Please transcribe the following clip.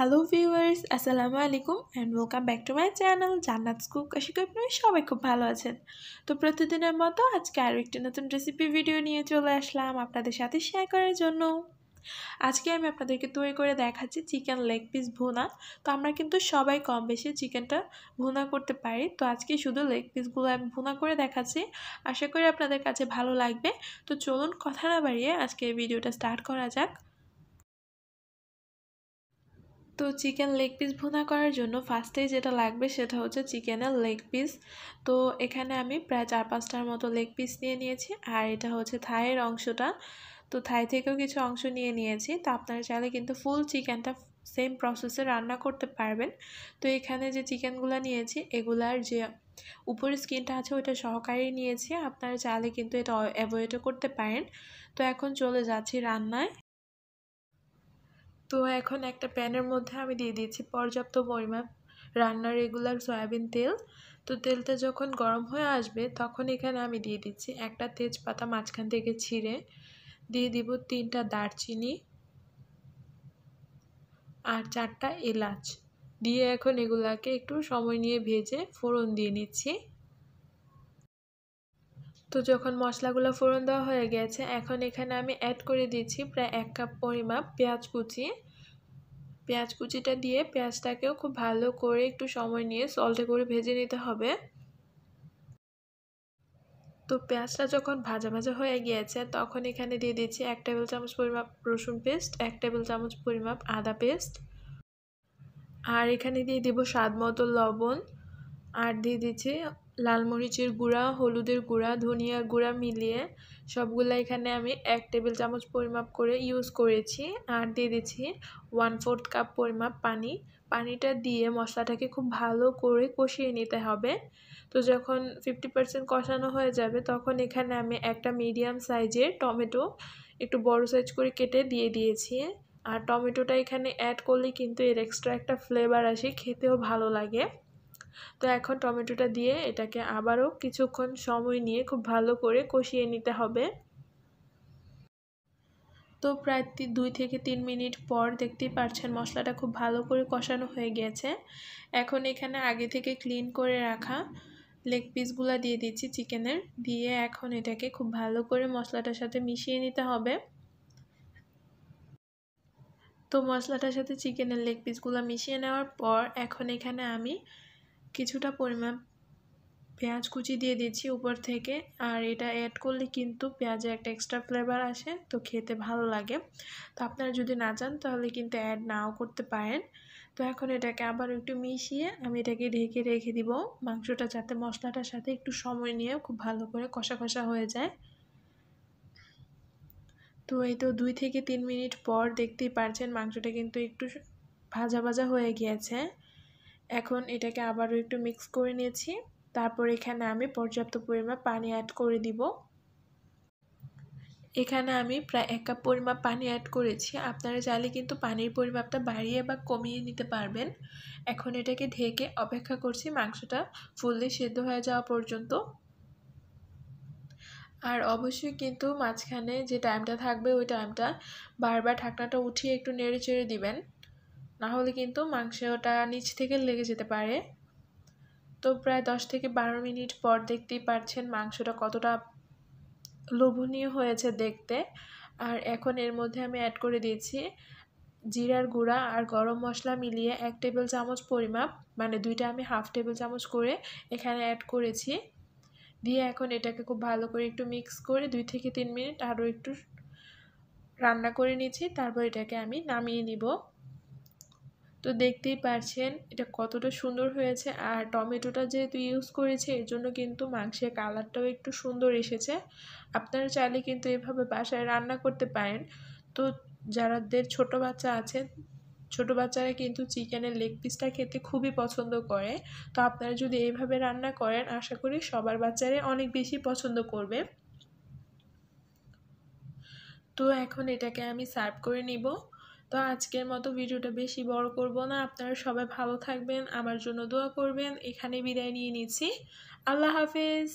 hello viewers আসসালামু আলাইকুম and welcome back to my channel Jannat cook আশা করি আপনারা সবাই খুব ভালো আছেন তো প্রতিদিনের মতো আজকে আরও একটি নতুন রেসিপি ভিডিও নিয়ে চলে আসলাম আপনাদের সাথে শেয়ার করার জন্য আজকে আমি আপনাদেরকে তৈরি করে দেখাচ্ছি চিকেন লেগ পিস ভুনা তো আমরা কিন্তু সবাই কম বেশি চিকেনটা ভুনা করতে পারি তো আজকে শুধু লেগ পিসগুলো আমি ভুনা করে দেখাচ্ছি আশা করি আপনাদের কাছে ভালো লাগবে তো চলুন কথা না বাড়িয়ে আজকে ভিডিওটা স্টার্ট করা যাক তো চিকেন লেগ পিস ভুনা করার জন্য ফার্স্টেই যেটা লাগবে সেটা হচ্ছে চিকেনের লেগ পিস তো এখানে আমি প্রায় চার পাঁচটার মতো লেগ পিস নিয়ে নিয়েছি আর এটা হচ্ছে থাইয়ের অংশটা তো থাই থেকেও কিছু অংশ নিয়ে নিয়েছি তো আপনারা চাইলে কিন্তু ফুল চিকেনটা সেম প্রসেসে রান্না করতে পারবেন তো এখানে যে চিকেনগুলো নিয়েছি এগুলার যে উপরের স্কিনটা আছে ওইটা সহকারেই নিয়েছি আপনারা চাইলে কিন্তু এটা অ্যাভয়েডও করতে পারেন তো এখন চলে যাচ্ছি রান্নায় তো এখন একটা প্যানের মধ্যে আমি দিয়ে দিয়েছি পর্যাপ্ত পরিমাণ রান্নার রেগুলার সয়াবিন তেল তো তেলটা যখন গরম হয়ে আসবে তখন এখানে আমি দিয়ে দিচ্ছি একটা তেজপাতা মাঝখান থেকে ছিঁড়ে দিয়ে দিব তিনটা দারচিনি আর চারটা এলাচ দিয়ে এখন এগুলাকে একটু সময় নিয়ে ভেজে ফোড়ন দিয়ে নিচ্ছি তো যখন মশলাগুলো ফোড়ন দেওয়া হয়ে গেছে এখন এখানে আমি অ্যাড করে দিচ্ছি প্রায় এক কাপ পরিমাপ পেঁয়াজ কুচি পেঁয়াজ কুচিটা দিয়ে পেঁয়াজটাকেও খুব ভালো করে একটু সময় নিয়ে সল্টে করে ভেজে নিতে হবে তো পেঁয়াজটা যখন ভাজা ভাজা হয়ে গিয়েছে তখন এখানে দিয়ে দিচ্ছি এক টেবিল চামচ পরিমাপ রসুন পেস্ট এক টেবিল চামচ পরিমাপ আদা পেস্ট আর এখানে দিয়ে দিব স্বাদ মতো লবণ আর দিয়ে দিচ্ছি লাল মরিচের গুঁড়া হলুদের গুঁড়া ধনিয়ার গুঁড়া মিলিয়ে সবগুলো এখানে আমি এক টেবিল চামচ পরিমাপ করে ইউজ করেছি আর দিয়ে দিচ্ছি ওয়ান ফোর্থ কাপ পরিমাপ পানি পানিটা দিয়ে মশলাটাকে খুব ভালো করে কষিয়ে নিতে হবে তো যখন ফিফটি পার্সেন্ট কষানো হয়ে যাবে তখন এখানে আমি একটা মিডিয়াম সাইজের টমেটো একটু বড় সাইজ করে কেটে দিয়ে দিয়েছি আর টমেটোটা এখানে অ্যাড করলে কিন্তু এর এক্সট্রা একটা ফ্লেভার আসে খেতেও ভালো লাগে তো এখন টমেটোটা দিয়ে এটাকে আবারও কিছুক্ষণ সময় নিয়ে খুব ভালো করে কষিয়ে নিতে হবে তো প্রায় দুই থেকে তিন মিনিট পর দেখতেই পারছেন মশলাটা খুব ভালো করে কষানো হয়ে গেছে এখন এখানে আগে থেকে ক্লিন করে রাখা লেগ পিসগুলো দিয়ে দিচ্ছি চিকেনের দিয়ে এখন এটাকে খুব ভালো করে মশলাটার সাথে মিশিয়ে নিতে হবে তো মশলাটার সাথে চিকেনের লেগ পিসগুলো মিশিয়ে নেওয়ার পর এখন এখানে আমি কিছুটা পরিমাণ পেঁয়াজ কুচি দিয়ে দিচ্ছি উপর থেকে আর এটা অ্যাড করলে কিন্তু পেঁয়াজে একটা এক্সট্রা ফ্লেভার আসে তো খেতে ভালো লাগে তো আপনারা যদি না চান তাহলে কিন্তু অ্যাড নাও করতে পারেন তো এখন এটাকে আবার একটু মিশিয়ে আমি এটাকে ঢেকে রেখে দিব মাংসটা যাতে মশলাটার সাথে একটু সময় নিয়ে খুব ভালো করে কষা কষা হয়ে যায় তো এই তো দুই থেকে তিন মিনিট পর দেখতেই পারছেন মাংসটা কিন্তু একটু ভাজা ভাজা হয়ে গিয়েছে এখন এটাকে আবারও একটু মিক্স করে নিয়েছি তারপর এখানে আমি পর্যাপ্ত পরিমাণ পানি অ্যাড করে দিব এখানে আমি প্রায় এক কাপ পরিমাণ পানি অ্যাড করেছি আপনারা চাইলে কিন্তু পানির পরিমাপটা বাড়িয়ে বা কমিয়ে নিতে পারবেন এখন এটাকে ঢেকে অপেক্ষা করছি মাংসটা ফুললি সেদ্ধ হয়ে যাওয়া পর্যন্ত আর অবশ্যই কিন্তু মাঝখানে যে টাইমটা থাকবে ওই টাইমটা বারবার ঢাকনাটা উঠিয়ে একটু নেড়ে চেড়ে দিবেন না হলে কিন্তু মাংসে ওটা নিচ থেকে লেগে যেতে পারে তো প্রায় দশ থেকে বারো মিনিট পর দেখতেই পারছেন মাংসটা কতটা লোভনীয় হয়েছে দেখতে আর এখন এর মধ্যে আমি অ্যাড করে দিয়েছি জিরার গুঁড়া আর গরম মশলা মিলিয়ে এক টেবিল চামচ পরিমাপ মানে দুইটা আমি হাফ টেবিল চামচ করে এখানে অ্যাড করেছি দিয়ে এখন এটাকে খুব ভালো করে একটু মিক্স করে দুই থেকে তিন মিনিট আরও একটু রান্না করে নিয়েছি তারপর এটাকে আমি নামিয়ে নিব তো দেখতেই পারছেন এটা কতটা সুন্দর হয়েছে আর টমেটোটা যেহেতু ইউজ করেছে এর জন্য কিন্তু মাংসের কালারটাও একটু সুন্দর এসেছে আপনারা চাইলে কিন্তু এভাবে বাসায় রান্না করতে পারেন তো যারাদের ছোট বাচ্চা আছে ছোট বাচ্চারা কিন্তু চিকেনের লেগ পিসটা খেতে খুবই পছন্দ করে তো আপনারা যদি এইভাবে রান্না করেন আশা করি সবার বাচ্চারা অনেক বেশি পছন্দ করবে তো এখন এটাকে আমি সার্ভ করে নিব তো আজকের মতো ভিডিওটা বেশি বড় করব না আপনারা সবাই ভালো থাকবেন আমার জন্য দোয়া করবেন এখানে বিদায় নিয়ে নিচ্ছি আল্লাহ হাফেজ